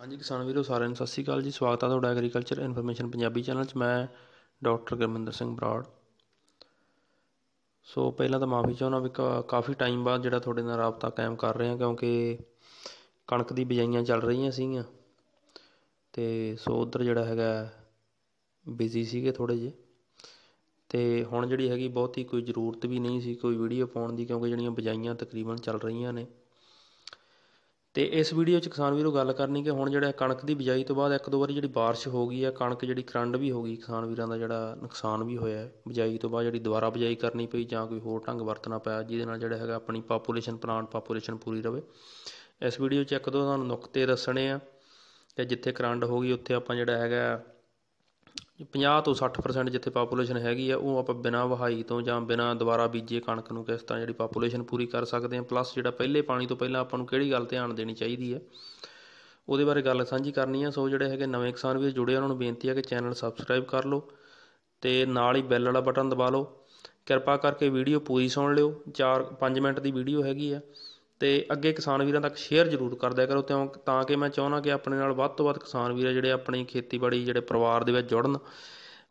ਹਾਂਜੀ ਕਿਸਾਨ ਵੀਰੋ ਸਾਰਿਆਂ ਨੂੰ ਸਤਿ ਸ਼੍ਰੀ ਅਕਾਲ ਜੀ ਸਵਾਗਤ ਹੈ ਤੁਹਾਡਾ ਐਗਰੀਕਲਚਰ ਇਨਫੋਰਮੇਸ਼ਨ ਪੰਜਾਬੀ ਚੈਨਲ 'ਚ ਮੈਂ ਡਾਕਟਰ ਗੁਰਮਿੰਦਰ ਸਿੰਘ ਬਰਾੜ ਸੋ ਪਹਿਲਾਂ ਤਾਂ ਮਾਫੀ ਚਾਹੁੰਦਾ ਵੀ ਕਾਫੀ ਟਾਈਮ ਬਾਅਦ ਜਿਹੜਾ ਤੁਹਾਡੇ ਨਾਲ ਰابطਾ ਕਾਇਮ ਕਰ ਰਹੇ ਹਾਂ ਕਿਉਂਕਿ ਕਣਕ ਦੀ ਬਿਜਾਈਆਂ ਚੱਲ ਰਹੀਆਂ ਸੀਗੀਆਂ ਤੇ ਸੋ ਉਧਰ ਜਿਹੜਾ ਹੈਗਾ ਬਿਜ਼ੀ ਸੀਗੇ ਥੋੜੇ ਜਿਹੇ ਤੇ ਹੁਣ ਜਿਹੜੀ ਹੈਗੀ ਬਹੁਤੀ ਕੋਈ ਜ਼ਰੂਰਤ ਵੀ ਨਹੀਂ ਸੀ ਕੋਈ ਵੀਡੀਓ ਪਾਉਣ ਦੀ ਕਿਉਂਕਿ ਜਿਹੜੀਆਂ ਬਜਾਈਆਂ ਤਕਰੀਬਨ ਚੱਲ ਰਹੀਆਂ ਨੇ ਤੇ ਇਸ ਵੀਡੀਓ 'ਚ ਕਿਸਾਨ ਵੀਰੋ ਗੱਲ ਕਰਨੀ ਕਿ ਹੁਣ ਜਿਹੜਾ ਕਣਕ ਦੀ ਬਿਜਾਈ ਤੋਂ ਬਾਅਦ ਇੱਕ ਦੋ ਵਾਰੀ ਜਿਹੜੀ بارش ਹੋ ਗਈ ਹੈ ਕਣਕ ਜਿਹੜੀ ਕਰੰਡ ਵੀ ਹੋ ਗਈ ਕਿਸਾਨ ਵੀਰਾਂ ਦਾ ਜਿਹੜਾ ਨੁਕਸਾਨ ਵੀ ਹੋਇਆ ਹੈ ਬਿਜਾਈ ਤੋਂ ਬਾਅਦ ਜਿਹੜੀ ਦੁਬਾਰਾ ਬਿਜਾਈ ਕਰਨੀ ਪਈ ਜਾਂ ਕੋਈ ਹੋਰ ਢੰਗ ਵਰਤਣਾ ਪਿਆ ਜਿਹਦੇ ਨਾਲ ਜਿਹੜਾ ਹੈਗਾ ਆਪਣੀ ਪਾਪੂਲੇਸ਼ਨ ਪਲਾਂਟ ਪਾਪੂਲੇਸ਼ਨ ਪੂਰੀ ਰਵੇ ਇਸ ਵੀਡੀਓ 'ਚ ਇੱਕ ਦੋ ਤੁਹਾਨੂੰ ਨੁਕਤੇ ਦੱਸਣੇ ਆ ਕਿ ਜਿੱਥੇ ਕਰੰਡ ਹੋ ਗਈ ਉੱਥੇ ਆਪਾਂ ਜਿਹੜਾ ਹੈਗਾ 50 ਤੋਂ 60% ਜਿੱਥੇ ਪਾਪੂਲੇਸ਼ਨ ਹੈਗੀ ਆ ਉਹ ਆਪਾਂ ਬਿਨਾ ਵਹਾਈ ਤੋਂ ਜਾਂ ਬਿਨਾ ਦੁਬਾਰਾ ਬੀਜੇ ਕਣਕ ਨੂੰ ਕਿਸ ਤਰ੍ਹਾਂ ਜਿਹੜੀ ਪਾਪੂਲੇਸ਼ਨ ਪੂਰੀ ਕਰ ਸਕਦੇ ਆ ਪਲੱਸ ਜਿਹੜਾ ਪਹਿਲੇ ਪਾਣੀ ਤੋਂ ਪਹਿਲਾਂ ਆਪਾਂ ਨੂੰ ਕਿਹੜੀ ਗੱਲ ਧਿਆਨ ਦੇਣੀ ਚਾਹੀਦੀ ਆ ਉਹਦੇ ਬਾਰੇ ਗੱਲ ਸਾਂਝੀ ਕਰਨੀ ਆ ਸੋ ਜਿਹੜੇ ਹੈਗੇ ਨਵੇਂ ਕਿਸਾਨ ਵੀ ਜੁੜੇ ਉਹਨਾਂ ਨੂੰ ਬੇਨਤੀ ਆ ਕਿ ਚੈਨਲ ਸਬਸਕ੍ਰਾਈਬ ਕਰ ਲਓ ਤੇ ਨਾਲ ਹੀ ਬੈਲ ਵਾਲਾ ਬਟਨ ਦਬਾ ਲਓ ਕਿਰਪਾ ਕਰਕੇ ਵੀਡੀਓ ਪੂਰੀ ਸੁਣ ਲਿਓ 4 5 ਮਿੰਟ ਦੀ ਵੀਡੀਓ ਹੈਗੀ ਆ ਅਤੇ ਅੱਗੇ ਕਿਸਾਨ ਵੀਰਾਂ ਤੱਕ ਸ਼ੇਅਰ ਜ਼ਰੂਰ ਕਰਦਿਆ ਕਰੋ ਤਾਂ ਕਿ ਮੈਂ ਚਾਹੁੰਦਾ ਕਿ ਆਪਣੇ ਨਾਲ ਵੱਧ ਤੋਂ ਵੱਧ ਕਿਸਾਨ ਵੀਰ ਜਿਹੜੇ ਆਪਣੀ ਖੇਤੀਬਾੜੀ ਜਿਹੜੇ ਪਰਿਵਾਰ ਦੇ ਵਿੱਚ ਜੁੜਨ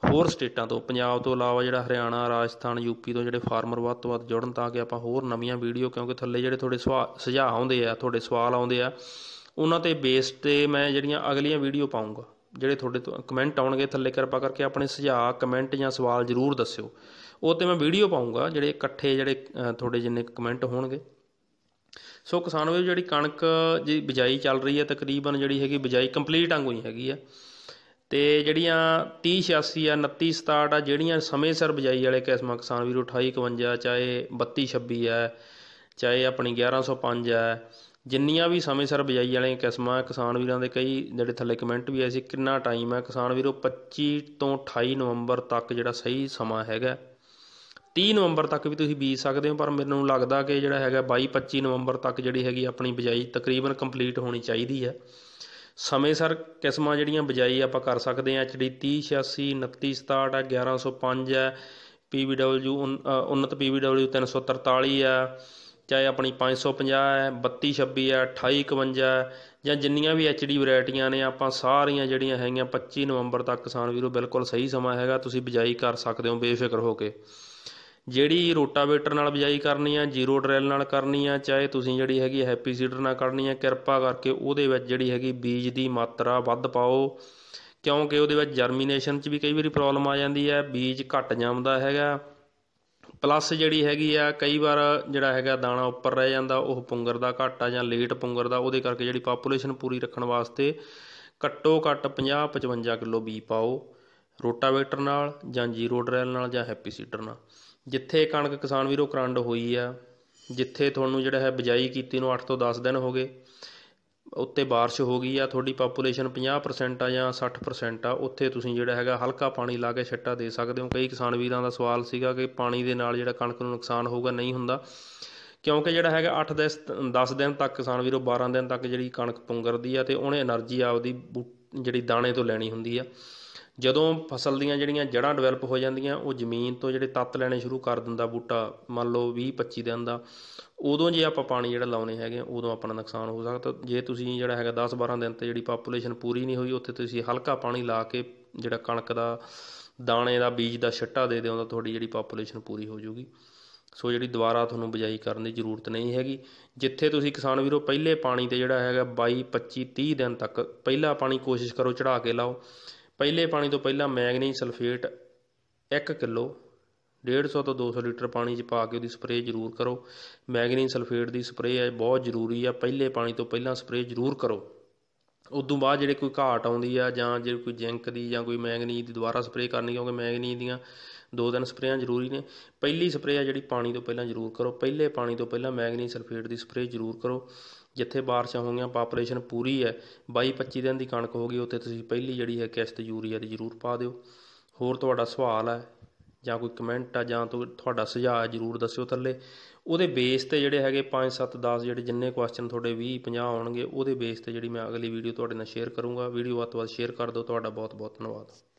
ਹੋਰ ਸਟੇਟਾਂ ਤੋਂ ਪੰਜਾਬ ਤੋਂ ਇਲਾਵਾ ਜਿਹੜਾ ਹਰਿਆਣਾ ਰਾਜਸਥਾਨ ਯੂਪੀ ਤੋਂ ਜਿਹੜੇ ਫਾਰਮਰ ਵੱਧ ਤੋਂ ਵੱਧ ਜੁੜਨ ਤਾਂ ਕਿ ਆਪਾਂ ਹੋਰ ਨਵੀਆਂ ਵੀਡੀਓ ਕਿਉਂਕਿ ਥੱਲੇ ਜਿਹੜੇ ਤੁਹਾਡੇ ਸੁਝਾਅ ਆਉਂਦੇ ਆ ਤੁਹਾਡੇ ਸਵਾਲ ਆਉਂਦੇ ਆ ਉਹਨਾਂ ਤੇ ਬੇਸ ਤੇ ਮੈਂ ਜਿਹੜੀਆਂ ਅਗਲੀਆਂ ਵੀਡੀਓ ਪਾਉਂਗਾ ਜਿਹੜੇ ਤੁਹਾਡੇ ਤੋਂ ਕਮੈਂਟ ਆਉਣਗੇ ਥੱਲੇ ਕਿਰਪਾ ਕਰਕੇ ਆਪਣੇ ਸੁਝਾਅ ਕਮੈਂਟ ਜਾਂ ਸਵਾਲ ਜ਼ਰੂਰ ਦੱਸਿਓ ਉਹ ਤੇ ਮੈਂ ਵੀਡੀਓ ਪਾਉਂਗਾ ਜਿਹੜੇ ਇਕੱਠੇ ਜਿਹੜੇ ਤੁਹਾਡੇ ਜਿੰਨੇ ਕਮੈਂਟ ਹੋਣਗੇ ਸੋ ਕਿਸਾਨ ਵੀ ਜਿਹੜੀ ਕਣਕ ਦੀ ਬਿਜਾਈ ਚੱਲ ਰਹੀ ਹੈ ਤਕਰੀਬਨ ਜਿਹੜੀ ਹੈਗੀ ਬਿਜਾਈ ਕੰਪਲੀਟ ਵਾਂਗੂ ਹੀ ਹੈਗੀ ਆ ਤੇ ਜਿਹੜੀਆਂ 30 86 ਆ 29 67 ਆ ਜਿਹੜੀਆਂ ਸਮੇਂ ਸਿਰ ਬਿਜਾਈ ਵਾਲੇ ਕਿਸਮਾਂ ਕਿਸਾਨ ਵੀਰੋ 28 51 ਚਾਹੇ 32 26 ਆ ਚਾਹੇ ਆਪਣੀ 1105 ਆ ਜਿੰਨੀਆਂ ਵੀ ਸਮੇਂ ਸਿਰ ਬਿਜਾਈ ਵਾਲੀਆਂ ਕਿਸਮਾਂ ਕਿਸਾਨ ਵੀਰਾਂ ਦੇ ਕਈ ਜਿਹੜੇ ਥੱਲੇ ਕਮੈਂਟ ਵੀ ਆਏ ਸੀ ਕਿੰਨਾ ਟਾਈਮ ਹੈ ਕਿਸਾਨ ਵੀਰੋ 25 ਤੋਂ 28 ਨਵੰਬਰ ਤੱਕ ਜਿਹੜਾ ਸਹੀ ਸਮਾਂ ਹੈਗਾ 30 ਨਵੰਬਰ ਤੱਕ ਵੀ ਤੁਸੀਂ ਬੀਜ ਸਕਦੇ ਹੋ ਪਰ ਮੈਨੂੰ ਲੱਗਦਾ ਕਿ ਜਿਹੜਾ ਹੈਗਾ 22 25 ਨਵੰਬਰ ਤੱਕ ਜਿਹੜੀ ਹੈਗੀ ਆਪਣੀ ਬਿਜਾਈ ਤਕਰੀਬਨ ਕੰਪਲੀਟ ਹੋਣੀ ਚਾਹੀਦੀ ਹੈ ਸਮੇਂ ਸਰ ਕਿਸਮਾਂ ਜਿਹੜੀਆਂ ਬਿਜਾਈ ਆਪਾਂ ਕਰ ਸਕਦੇ ਹਾਂ ਐਚਡੀ 3086 2967 29 ਹੈ 1105 ਹੈ ਪੀਵੀਡਬਲਯੂ ਉਨਤ ਪੀਵੀਡਬਲਯੂ 343 ਹੈ ਚਾਹੇ ਆਪਣੀ 550 ਹੈ 3226 ਹੈ 2851 ਹੈ ਜਾਂ ਜਿੰਨੀਆਂ ਵੀ ਐਚਡੀ ਵੈਰਾਈਟੀਆਂ ਨੇ ਆਪਾਂ ਸਾਰੀਆਂ ਜਿਹੜੀਆਂ ਹੈਗੀਆਂ 25 ਨਵੰਬਰ ਤੱਕ ਕਿਸਾਨ ਵੀਰੋ ਬਿਲਕੁਲ ਸਹੀ ਸਮਾਂ ਹੈਗਾ ਤੁਸੀਂ ਬਿਜਾਈ ਕਰ ਸਕਦੇ ਹੋ ਬੇਫਿਕਰ ਹੋ ਕੇ ਜਿਹੜੀ ਰੋਟਾਵੇਟਰ ਨਾਲ ਬਿਜਾਈ ਕਰਨੀ ਆ ਜ਼ੀਰੋ ਡਰੈਲ ਨਾਲ ਕਰਨੀ ਆ ਚਾਹੇ ਤੁਸੀਂ ਜਿਹੜੀ ਹੈਗੀ ਹੈਪੀ ਸੀਡਰ ਨਾਲ ਕਰਨੀ ਆ ਕਿਰਪਾ ਕਰਕੇ ਉਹਦੇ ਵਿੱਚ ਜਿਹੜੀ ਹੈਗੀ ਬੀਜ ਦੀ ਮਾਤਰਾ ਵੱਧ ਪਾਓ ਕਿਉਂਕਿ ਉਹਦੇ ਵਿੱਚ ਜਰਮੀਨੇਸ਼ਨ 'ਚ ਵੀ ਕਈ ਵਾਰੀ ਪ੍ਰੋਬਲਮ ਆ ਜਾਂਦੀ ਹੈ ਬੀਜ ਘਟ ਜਾਂਦਾ ਹੈਗਾ ਪਲੱਸ ਜਿਹੜੀ ਹੈਗੀ ਆ ਕਈ ਵਾਰ ਜਿਹੜਾ ਹੈਗਾ ਦਾਣਾ ਉੱਪਰ ਰਹਿ ਜਾਂਦਾ ਉਹ ਪੁੰਗਰ ਦਾ ਘਾਟਾ ਜਾਂ ਲੇਟ ਪੁੰਗਰ ਦਾ ਉਹਦੇ ਕਰਕੇ ਜਿਹੜੀ ਪਾਪੂਲੇਸ਼ਨ ਪੂਰੀ ਰੱਖਣ ਵਾਸਤੇ ਘੱਟੋ ਘੱਟ 50 55 ਕਿਲੋ ਬੀ ਪਾਓ ਰੋਟਾਵੇਟਰ ਨਾਲ ਜਾਂ ਜ਼ੀਰੋ ਡਰੈਲ ਨਾਲ ਜਾਂ ਹੈਪੀ ਸੀਡਰ ਨਾਲ ਜਿੱਥੇ ਕਣਕ ਕਿਸਾਨ ਵੀਰੋ ਕਰੰਡ ਹੋਈ ਆ ਜਿੱਥੇ ਤੁਹਾਨੂੰ ਜਿਹੜਾ ਹੈ ਬਜਾਈ ਕੀਤੀ ਨੂੰ 8 ਤੋਂ 10 ਦਿਨ ਹੋ ਗਏ ਉੱਤੇ بارش ਹੋ ਗਈ ਆ ਤੁਹਾਡੀ ਪਾਪੂਲੇਸ਼ਨ 50% ਆ ਜਾਂ 60% ਆ ਉੱਥੇ ਤੁਸੀਂ ਜਿਹੜਾ ਹੈਗਾ ਹਲਕਾ ਪਾਣੀ ਲਾ ਕੇ ਛੱਟਾ ਦੇ ਸਕਦੇ ਹੋ ਕਈ ਕਿਸਾਨ ਵੀਰਾਂ ਦਾ ਸਵਾਲ ਸੀਗਾ ਕਿ ਪਾਣੀ ਦੇ ਨਾਲ ਜਿਹੜਾ ਕਣਕ ਨੂੰ ਨੁਕਸਾਨ ਹੋਊਗਾ ਨਹੀਂ ਹੁੰਦਾ ਕਿਉਂਕਿ ਜਿਹੜਾ ਹੈਗਾ 8 ਦੇ 10 ਦਿਨ ਤੱਕ ਕਿਸਾਨ ਵੀਰੋ 12 ਦਿਨ ਤੱਕ ਜਿਹੜੀ ਕਣਕ ਪੁੰਗਰਦੀ ਆ ਤੇ ਉਹਨੇ એનર્ਜੀ ਆਪਦੀ ਜਿਹੜੀ ਦਾਣੇ ਤੋਂ ਲੈਣੀ ਹੁੰਦੀ ਆ ਜਦੋਂ ਫਸਲ ਦੀਆਂ ਜਿਹੜੀਆਂ ਜੜ੍ਹਾਂ ਡਿਵੈਲਪ ਹੋ ਜਾਂਦੀਆਂ ਉਹ ਜ਼ਮੀਨ ਤੋਂ ਜਿਹੜੇ ਤੱਤ ਲੈਣੇ ਸ਼ੁਰੂ ਕਰ ਦਿੰਦਾ ਬੂਟਾ ਮੰਨ ਲਓ 20 25 ਦਿਨ ਦਾ ਉਦੋਂ ਜੇ ਆਪਾਂ ਪਾਣੀ ਜਿਹੜਾ ਲਾਉਣੇ ਹੈਗੇ ਉਦੋਂ ਆਪਣਾ ਨੁਕਸਾਨ ਹੋ ਸਕਦਾ ਜੇ ਤੁਸੀਂ ਜਿਹੜਾ ਹੈਗਾ 10 12 ਦਿਨ ਤੇ ਜਿਹੜੀ ਪਾਪੂਲੇਸ਼ਨ ਪੂਰੀ ਨਹੀਂ ਹੋਈ ਉੱਥੇ ਤੁਸੀਂ ਹਲਕਾ ਪਾਣੀ ਲਾ ਕੇ ਜਿਹੜਾ ਕਣਕ ਦਾ ਦਾਣੇ ਦਾ ਬੀਜ ਦਾ ਛੱਟਾ ਦੇ ਦਿਓ ਤਾਂ ਤੁਹਾਡੀ ਜਿਹੜੀ ਪਾਪੂਲੇਸ਼ਨ ਪੂਰੀ ਹੋ ਜਾਊਗੀ ਸੋ ਜਿਹੜੀ ਦੁਬਾਰਾ ਤੁਹਾਨੂੰ ਬਜਾਈ ਕਰਨ ਦੀ ਜ਼ਰੂਰਤ ਨਹੀਂ ਹੈਗੀ ਜਿੱਥੇ ਤੁਸੀਂ ਕਿਸਾਨ ਵੀਰੋ ਪਹਿਲੇ ਪਾਣੀ ਤੇ ਜਿਹੜਾ ਹੈਗਾ 22 25 30 ਦਿਨ ਤੱਕ ਪਹਿਲਾ ਪਾਣੀ ਕੋਸ਼ਿਸ਼ ਕਰੋ ਚੜਾ ਕੇ ਲਾਓ ਪਹਿਲੇ ਪਾਣੀ ਤੋਂ ਪਹਿਲਾਂ ਮੈਗਨੀਜ਼ ਸਲਫੇਟ 1 ਕਿਲੋ 150 ਤੋਂ 200 ਲੀਟਰ ਪਾਣੀ 'ਚ ਪਾ ਕੇ ਉਹਦੀ ਸਪਰੇਅ ਜ਼ਰੂਰ ਕਰੋ ਮੈਗਨੀਜ਼ ਸਲਫੇਟ ਦੀ ਸਪਰੇਅ ਹੈ ਬਹੁਤ ਜ਼ਰੂਰੀ ਆ ਪਹਿਲੇ ਪਾਣੀ ਤੋਂ ਪਹਿਲਾਂ ਸਪਰੇਅ ਜ਼ਰੂਰ ਕਰੋ ਉਸ ਤੋਂ ਬਾਅਦ ਜਿਹੜੇ ਕੋਈ ਘਾਟ ਆਉਂਦੀ ਆ ਜਾਂ ਜੇ ਕੋਈ ਜ਼ਿੰਕ ਦੀ ਜਾਂ ਕੋਈ ਮੈਗਨੀਜ਼ ਦੀ ਦੁਬਾਰਾ ਸਪਰੇਅ ਕਰਨੀ ਕਿਉਂਕਿ ਮੈਗਨੀਜ਼ ਦੀਆਂ ਦੋ ਤਿੰਨ ਸਪਰੇਆਂ ਜ਼ਰੂਰੀ ਨੇ ਪਹਿਲੀ ਸਪਰੇਅ ਜਿਹੜੀ ਪਾਣੀ ਤੋਂ ਪਹਿਲਾਂ ਜ਼ਰੂਰ ਕਰੋ ਪਹਿਲੇ ਪਾਣੀ ਤੋਂ ਪਹਿਲਾਂ ਮੈਗਨੀਜ਼ ਸਲਫੇਟ ਦੀ ਸਪਰੇਅ ਜ਼ਰੂਰ ਕਰੋ ਜਿੱਥੇ ਬਾਰਿਸ਼ਾਂ ਹੋਈਆਂ ਪਾਪੂਲੇਸ਼ਨ ਪੂਰੀ ਹੈ 22 25 ਦਿਨ ਦੀ ਕਣਕ ਹੋ ਗਈ ਉੱਥੇ ਤੁਸੀਂ ਪਹਿਲੀ ਜਿਹੜੀ ਹੈ ਕਿਸ਼ਤ ਯੂਰੀਆ ਦੀ ਜ਼ਰੂਰ ਪਾ ਦਿਓ ਹੋਰ ਤੁਹਾਡਾ ਸਵਾਲ ਹੈ ਜਾਂ ਕੋਈ ਕਮੈਂਟ ਆ ਜਾਂ ਤੁਹਾਡਾ ਸੁਝਾਅ ਜ਼ਰੂਰ ਦੱਸਿਓ ਥੱਲੇ ਉਹਦੇ ਬੇਸ ਤੇ ਜਿਹੜੇ ਹੈਗੇ 5 7 10 ਜਿਹੜੇ ਜਿੰਨੇ ਕੁਐਸਚਨ ਤੁਹਾਡੇ 20 50 ਆਉਣਗੇ ਉਹਦੇ ਬੇਸ ਤੇ ਜਿਹੜੀ ਮੈਂ ਅਗਲੀ ਵੀਡੀਓ ਤੁਹਾਡੇ ਨਾਲ ਸ਼ੇਅਰ ਕਰੂੰਗਾ ਵੀਡੀਓ ਵੱਧ ਤੋਂ ਵੱਧ ਸ਼ੇਅਰ ਕਰ ਦਿਓ ਤੁਹਾਡਾ ਬਹੁਤ ਬਹੁਤ ਧੰਨਵਾਦ